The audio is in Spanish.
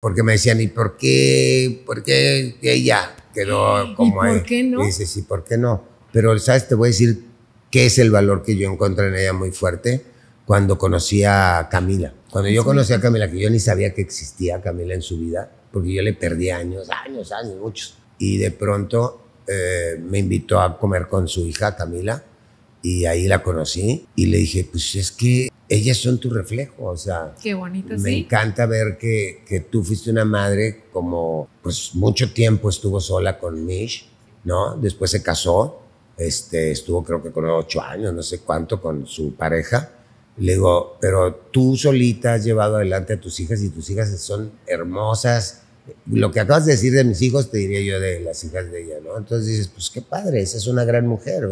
porque me decían, ¿y por qué, por qué ella quedó como ¿Y por qué no? Y sí por qué no? Pero, ¿sabes? Te voy a decir qué es el valor que yo encontré en ella muy fuerte cuando conocí a Camila. Cuando yo conocí a Camila, que yo ni sabía que existía Camila en su vida, porque yo le perdí años, años, años, muchos. Y de pronto eh, me invitó a comer con su hija Camila y ahí la conocí y le dije, pues es que ellas son tu reflejo, o sea. Qué bonito, Me encanta ver que, que, tú fuiste una madre como, pues mucho tiempo estuvo sola con Mish, ¿no? Después se casó, este, estuvo creo que con ocho años, no sé cuánto, con su pareja. Le digo, pero tú solita has llevado adelante a tus hijas y tus hijas son hermosas. Lo que acabas de decir de mis hijos, te diría yo de las hijas de ella, ¿no? Entonces dices, pues qué padre, esa es una gran mujer.